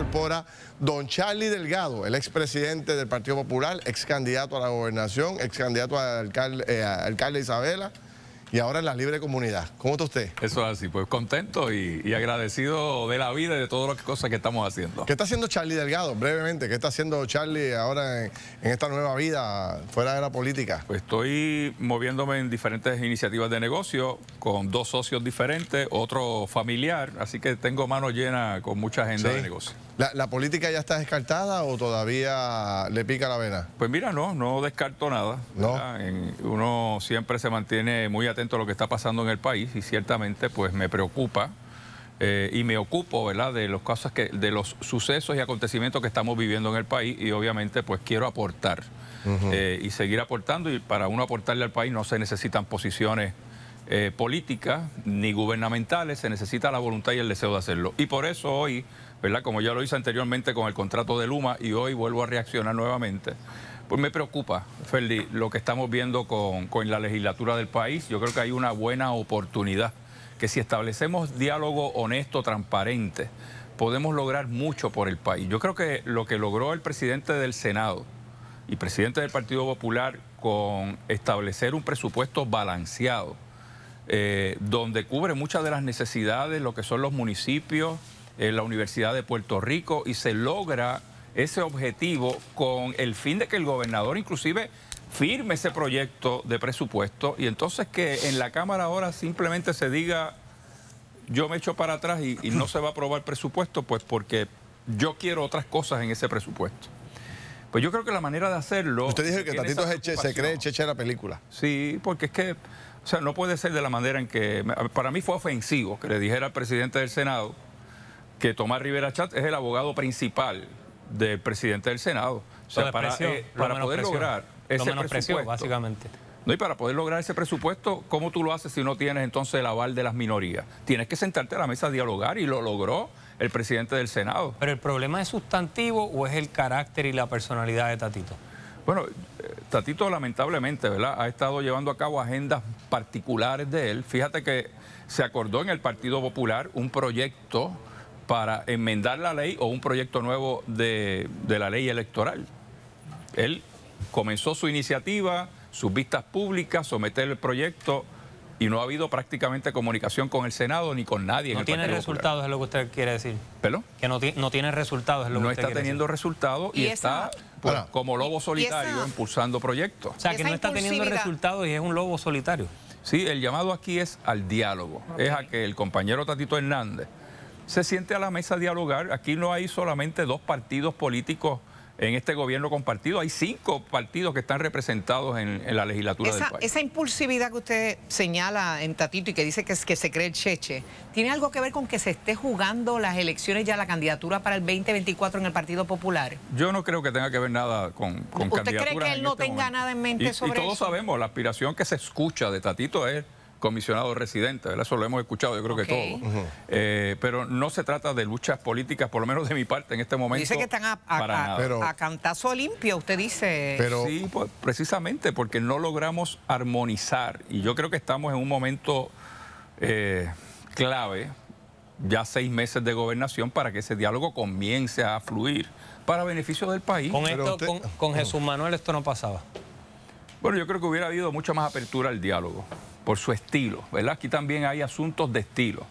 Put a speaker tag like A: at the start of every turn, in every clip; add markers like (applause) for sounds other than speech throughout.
A: incorpora don Charlie Delgado, el expresidente del Partido Popular, ex candidato a la gobernación, ex candidato a alcalde, eh, Isabela y ahora en la libre comunidad. ¿Cómo está usted?
B: Eso es así, pues contento y, agradecido de la vida y de todas las cosas que estamos haciendo. ¿Qué está haciendo Charlie Delgado, brevemente?
A: ¿Qué está haciendo Charlie ahora en, esta nueva vida fuera de la política? Pues
B: estoy moviéndome en diferentes iniciativas de negocio con dos socios diferentes, otro familiar, así que tengo mano llena con mucha agenda de negocio.
A: ¿La, política ya está descartada o todavía le pica la vena?
B: Pues mira, no, no descarto nada. ¿No? uno siempre se mantiene muy atento a lo que está pasando en el país y ciertamente pues me preocupa eh, y me ocupo ¿verdad? de los casos que, de los sucesos y acontecimientos que estamos viviendo en el país y obviamente pues quiero aportar eh, y seguir aportando y para uno aportarle al país no se necesitan posiciones eh, políticas ni gubernamentales, se necesita la voluntad y el deseo de hacerlo. Y por eso hoy ¿verdad? Como ya lo hice anteriormente con el contrato de Luma y hoy vuelvo a reaccionar nuevamente. Pues me preocupa, Ferdi, lo que estamos viendo con, la legislatura del país. Yo creo que hay una buena oportunidad que si establecemos diálogo honesto, transparente, podemos lograr mucho por el país. Yo creo que lo que logró el presidente del Senado y presidente del Partido Popular con establecer un presupuesto balanceado, eh, donde cubre muchas de las necesidades, lo que son los municipios, en la Universidad de Puerto Rico y se logra ese objetivo con el fin de que el gobernador inclusive firme ese proyecto de presupuesto y entonces que en la Cámara ahora simplemente se diga yo me echo para atrás y, no se va a aprobar presupuesto pues porque yo quiero otras cosas en ese presupuesto. Pues yo creo que la manera de hacerlo... Usted dijo que tantito se cree cheche la película. Sí, porque es que, o sea, no puede ser de la manera en que... Para mí fue ofensivo que le dijera al presidente del Senado que Tomás Rivera Chat es el abogado principal del presidente del Senado. O sea, eh, para, poder lograr ese presupuesto. básicamente. No, y para poder lograr ese presupuesto, ¿cómo tú lo haces si no tienes entonces el aval de las minorías? Tienes que sentarte a la mesa a dialogar y lo logró el presidente del Senado. ¿Pero el problema es sustantivo o es el carácter y la personalidad de Tatito? Bueno, eh, Tatito lamentablemente, ¿verdad? Ha estado llevando a cabo agendas particulares de él. Fíjate que se acordó en el Partido Popular un proyecto para enmendar la ley o un proyecto nuevo de, la ley electoral. Él comenzó su iniciativa, sus vistas públicas, someter el proyecto y no ha habido prácticamente comunicación con el Senado ni con nadie. No en tiene resultados,
C: es lo que usted quiere decir. ¿Perdón? Que no, no tiene resultados, es lo que usted quiere decir. No está teniendo resultados y, está pues, como lobo solitario impulsando proyectos. O sea, que no está teniendo resultados
B: y es un lobo solitario. Sí, el llamado aquí es al diálogo. Es a que el compañero Tatito Hernández se siente a la mesa a dialogar. Aquí no hay solamente dos partidos políticos en este gobierno compartido. Hay cinco partidos que están representados en, la legislatura esa, Esa
D: impulsividad que usted señala en Tatito y que dice que, que se cree el cheche, ¿tiene algo que ver con que se esté jugando las elecciones ya, la candidatura para el 2024 en el Partido Popular?
B: Yo no creo que tenga que ver nada con, con ¿Usted cree que él no este tenga
D: nada en mente sobre eso? Y todos
B: sabemos, la aspiración que se escucha de Tatito es comisionado residente, ¿verdad? Eso lo hemos escuchado, yo creo que todo, eh, pero no se trata de luchas políticas, por lo menos de mi parte en este momento. Dice que están a,
D: cantazo limpio, usted dice. Pero,
B: sí, pues, precisamente porque no logramos armonizar. Y yo creo que estamos en un momento eh, clave, ya seis meses de gobernación, para que ese diálogo comience a fluir para beneficio
C: del país. Con, con Jesús Manuel esto no pasaba.
B: Bueno, yo creo que hubiera habido mucha más apertura al diálogo por su estilo, ¿verdad? Aquí también hay asuntos de estilo.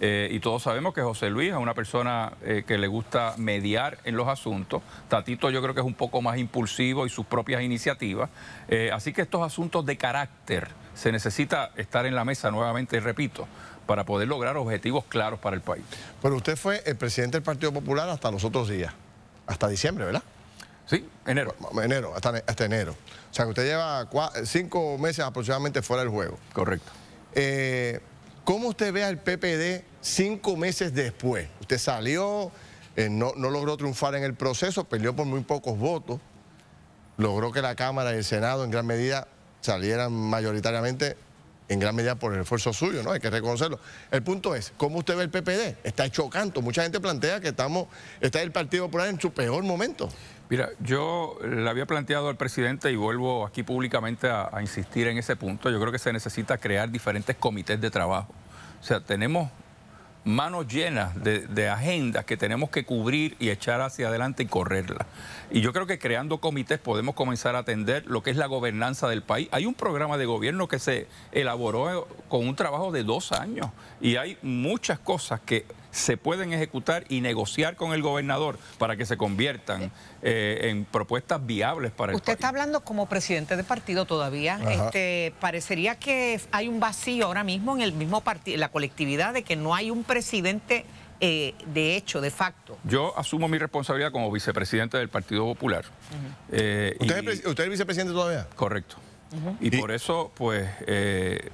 B: Eh, y todos sabemos que José Luis es una persona eh, que le gusta mediar en los asuntos. Tatito yo creo que es un poco más impulsivo y sus propias iniciativas. Eh, así que estos asuntos de carácter se necesita estar en la mesa nuevamente, repito, para poder lograr objetivos claros para el país. Pero usted fue el presidente del Partido Popular hasta los otros
A: días, hasta diciembre, ¿verdad? Sí, enero. Enero, hasta, enero. O sea, que usted lleva cinco meses aproximadamente fuera del juego. Correcto. Eh, ¿Cómo usted ve al PPD cinco meses después? Usted salió, eh, no, logró triunfar en el proceso, perdió por muy pocos votos, logró que la Cámara y el Senado en gran medida salieran mayoritariamente en gran medida por el esfuerzo suyo, ¿no? Hay que reconocerlo. El punto es, ¿cómo usted ve el PPD? Está chocando, Mucha gente plantea que estamos, está el Partido Popular en su peor momento.
B: Mira, yo le había planteado al presidente y vuelvo aquí públicamente a, insistir en ese punto. Yo creo que se necesita crear diferentes comités de trabajo. O sea, tenemos manos llenas de agendas que tenemos que cubrir y echar hacia adelante y correrlas. Y yo creo que creando comités podemos comenzar a atender lo que es la gobernanza del país. Hay un programa de gobierno que se elaboró con un trabajo de dos años y hay muchas cosas que se pueden ejecutar y negociar con el gobernador para que se conviertan eh. Eh, en propuestas viables para el Usted
D: está hablando como presidente de partido todavía. Este, parecería que hay un vacío ahora mismo en el mismo partido, la colectividad, de que no hay un presidente eh, de hecho, de facto.
B: Yo asumo mi responsabilidad como vicepresidente del Partido Popular. ¿Usted, es vicepresidente todavía? Correcto. y, por eso, pues, eh,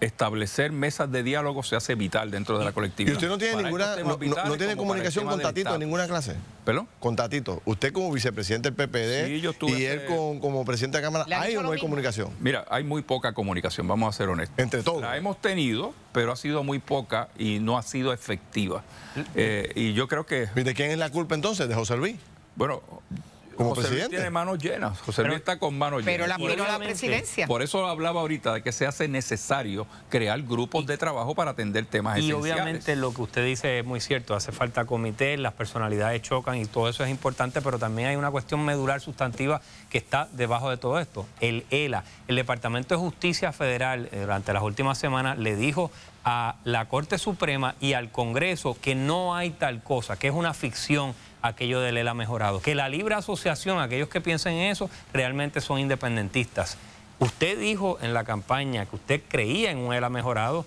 B: establecer mesas de diálogo se hace vital dentro de la colectividad. ¿Y usted no tiene ninguna comunicación con Tatito en ninguna clase? ¿Perdón?
A: Con Tatito. Usted como vicepresidente del PPD y él como presidente de Cámara, ¿hay o no hay comunicación?
B: Mira, hay muy poca comunicación, vamos a ser honestos. Entre todos. La hemos tenido, pero ha sido muy poca y no ha sido efectiva. Eh, y yo creo que... ¿Y de quién es la culpa entonces? ¿De José Luis? Bueno, como José presidente. tiene manos llenas. José Luis está con manos llenas. Pero la la presidencia. Por eso hablaba ahorita de que se hace necesario crear grupos de trabajo para atender temas y Y obviamente
C: lo que usted dice es muy cierto. Hace falta comité, las personalidades chocan y todo eso es importante, pero también hay una cuestión medular sustantiva que está debajo de todo esto. El ELA, el Departamento de Justicia Federal, eh, durante las últimas semanas le dijo a la Corte Suprema y al Congreso que no hay tal cosa, que es una ficción aquello del ELA mejorado. Que la libre asociación, aquellos que piensen en eso, realmente son independentistas. Usted dijo en la campaña que usted creía en un ELA mejorado.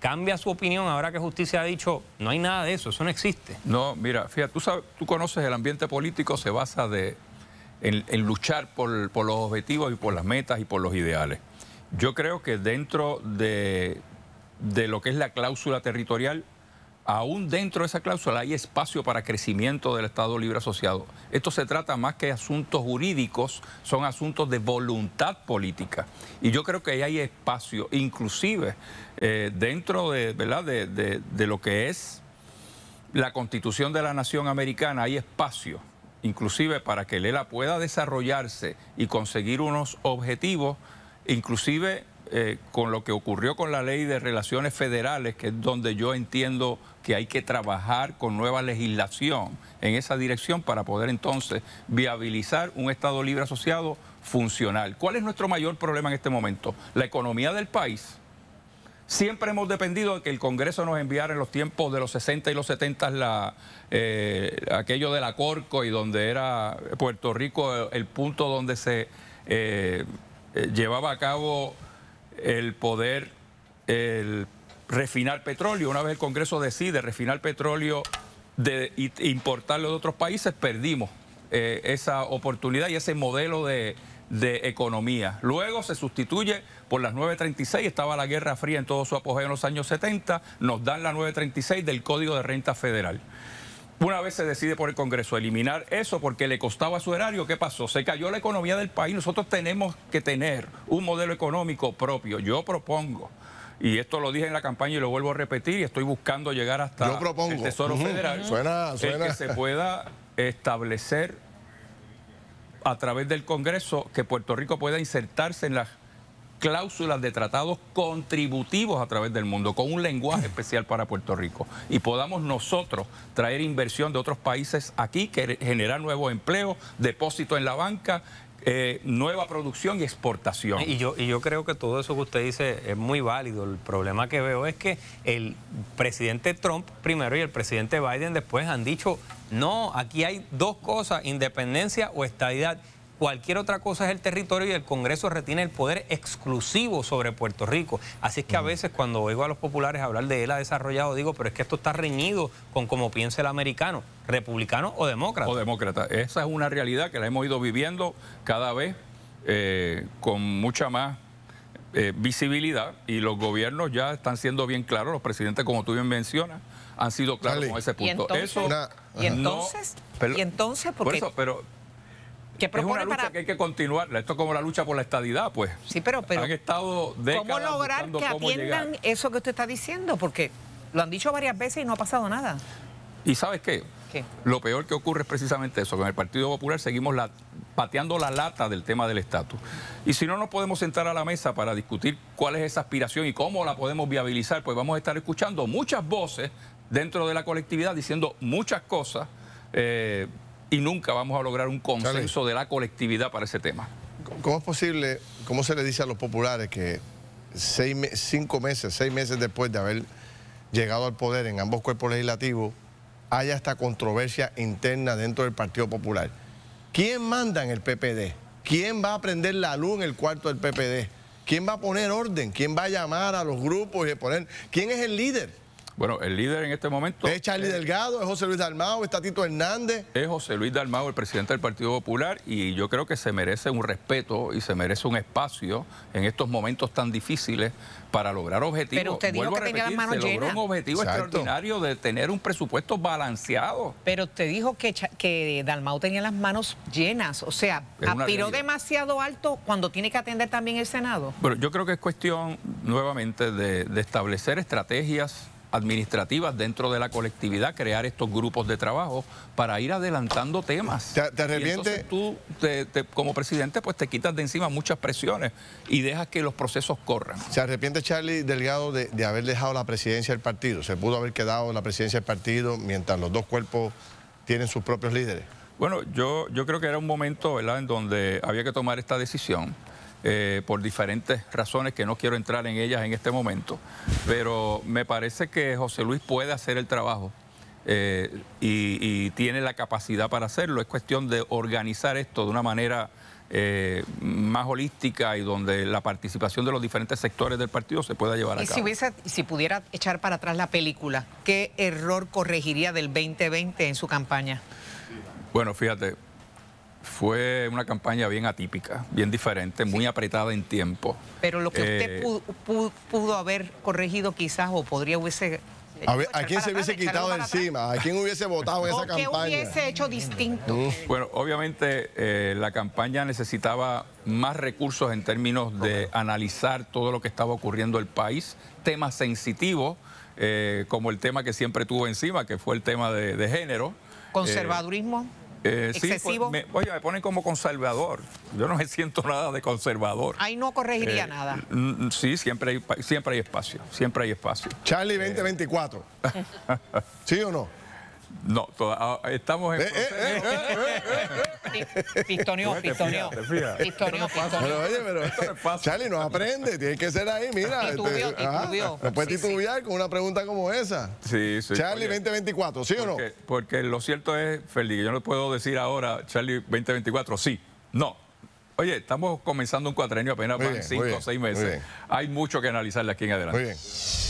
C: ¿Cambia su opinión ahora que justicia ha dicho no hay nada de eso, eso no existe? No, mira, fíjate, tú, tú conoces el ambiente político, se basa
B: de, en, luchar por, los objetivos y por las metas y por los ideales. Yo creo que dentro de, de lo que es la cláusula territorial, aún dentro de esa cláusula hay espacio para crecimiento del Estado Libre Asociado. Esto se trata más que asuntos jurídicos, son asuntos de voluntad política. Y yo creo que ahí hay espacio, inclusive eh, dentro de, lo que es la constitución de la nación americana, hay espacio inclusive para que Lela pueda desarrollarse y conseguir unos objetivos, inclusive eh, con lo que ocurrió con la ley de relaciones federales, que es donde yo entiendo que hay que trabajar con nueva legislación en esa dirección para poder entonces viabilizar un Estado libre asociado funcional. ¿Cuál es nuestro mayor problema en este momento? La economía del país. Siempre hemos dependido de que el Congreso nos enviara en los tiempos de los 60 y los 70 la, eh, aquello de la Corco y donde era Puerto Rico el, punto donde se eh, llevaba a cabo el poder el refinar petróleo. Una vez el Congreso decide refinar petróleo e importarlo de otros países, perdimos eh, esa oportunidad y ese modelo de, de economía. Luego se sustituye por las 936, estaba la Guerra Fría en todo su apogeo en los años 70, nos dan la 936 del Código de Renta Federal. Una vez se decide por el Congreso eliminar eso porque le costaba su erario, ¿qué pasó? Se cayó la economía del país. Nosotros tenemos que tener un modelo económico propio. Yo propongo, y esto lo dije en la campaña y lo vuelvo a repetir, y estoy buscando llegar hasta el Tesoro Federal, Es que se pueda establecer a través del Congreso que Puerto Rico pueda insertarse en las cláusulas de tratados contributivos a través del mundo, con un lenguaje especial para Puerto Rico. Y podamos nosotros traer inversión de otros países aquí, que generar nuevo empleo
C: depósito en la banca. Eh, nueva producción y exportación. Y yo, y yo creo que todo eso que usted dice es muy válido. El problema que veo es que el presidente Trump primero y el presidente Biden después han dicho, no, aquí hay dos cosas, independencia o estadidad. Cualquier otra cosa es el territorio y el Congreso retiene el poder exclusivo sobre Puerto Rico. Así es que a veces cuando oigo a los populares hablar de él ha desarrollado, digo, pero es que esto está reñido con cómo piensa el americano, republicano o demócrata. O demócrata. Esa es una realidad que la hemos ido viviendo cada vez eh, con mucha más
B: eh, visibilidad y los gobiernos ya están siendo bien claros, los presidentes, como tú bien mencionas, han sido claros con ese punto. ¿Y entonces? ¿Y entonces por, qué? por pero que hay que continuar. Esto es como la lucha por la estadidad, pues. Sí, pero... Han estado ¿Cómo lograr que atiendan
D: eso que usted está diciendo? Porque lo han dicho varias veces y no ha pasado nada.
B: ¿Y sabes qué? Lo peor que ocurre es precisamente eso, que el Partido Popular seguimos pateando la lata del tema del estatus. Y si no nos podemos sentar a la mesa para discutir cuál es esa aspiración y cómo la podemos viabilizar, pues vamos a estar escuchando muchas voces dentro de la colectividad diciendo muchas cosas. Eh, y nunca vamos a lograr un consenso de la colectividad para ese tema.
A: ¿Cómo es posible, cómo se le dice a los populares que cinco meses, seis meses después de haber llegado al poder en ambos cuerpos legislativos, haya esta controversia interna dentro del Partido Popular? ¿Quién manda en el PPD? ¿Quién va a prender la luz en el cuarto del PPD? ¿Quién va a poner orden? ¿Quién va a llamar a los grupos y poner? ¿Quién es el líder? Bueno, el líder en este momento... Es Charlie Delgado, es José Luis Dalmao, está Tito Hernández.
B: Es José Luis Dalmao, el presidente del Partido Popular, y yo creo que se merece un respeto y se merece un espacio en estos momentos tan difíciles para lograr objetivos. Pero usted dijo que tenía las manos se llenas. Logró un objetivo extraordinario de tener un presupuesto balanceado.
D: Pero usted dijo que, que tenía las manos llenas, o sea, aspiró demasiado alto cuando tiene que atender también el Senado.
B: Bueno, yo creo que es cuestión nuevamente de establecer estrategias administrativas dentro de la colectividad, crear estos grupos de trabajo para ir adelantando temas. ¿Te, tú, como presidente, pues te quitas de encima muchas presiones y dejas que los procesos corran.
A: ¿Se arrepiente Charlie Delgado de, haber dejado la presidencia del partido? ¿Se pudo haber quedado la presidencia del partido mientras los dos cuerpos tienen sus propios líderes?
B: Bueno, yo, yo creo que era un momento ¿verdad? en donde había que tomar esta decisión. Eh, por diferentes razones que no quiero entrar en ellas en este momento, pero me parece que José Luis puede hacer el trabajo eh, y, tiene la capacidad para hacerlo. Es cuestión de organizar esto de una manera eh, más holística y donde la participación de los diferentes sectores del partido se pueda llevar a cabo. Y si,
D: si pudiera echar para atrás la película, ¿qué error corregiría del 2020 en su campaña?
B: Bueno, fíjate, fue una campaña bien atípica, bien diferente, muy apretada en tiempo. Pero lo que usted
D: eh, pudo, haber corregido quizás o podría hubiese... Eh, A, quién se hubiese quitado
A: encima? ¿A quién hubiese votado en esa campaña? ¿Qué hubiese
D: hecho distinto?
B: Mm. Bueno, obviamente eh, la campaña necesitaba más recursos en términos de analizar todo lo que estaba ocurriendo en el país, temas sensitivos, como el tema que siempre tuvo encima, que fue el tema de género. ¿Conservadurismo? Eh, sí, pues, oye, me ponen como conservador. Yo no me siento (laughs) nada de conservador. Ahí
D: no corregiría eh, nada.
B: Sí, siempre hay, siempre hay espacio. Siempre hay espacio.
A: Charlie 2024.
B: Eh, (laughs) ¿Sí o no? No, ah, estamos en... Eh, eh,
C: eh,
D: eh Pistonió, pistonió. pistoneo, Pero oye,
A: pero Charlie, no aprende, tiene que ser ahí, mira. Titubió, este, titubió. No puedes titubear con una pregunta como esa.
B: Sí, sí. Charlie
A: 2024, ¿sí o no?
B: Porque lo cierto es, que yo no puedo decir ahora, Charlie 2024, sí, no. Oye, estamos comenzando un cuatrenio apenas van cinco o seis meses. Hay mucho que analizarle aquí en adelante. Muy
A: bien.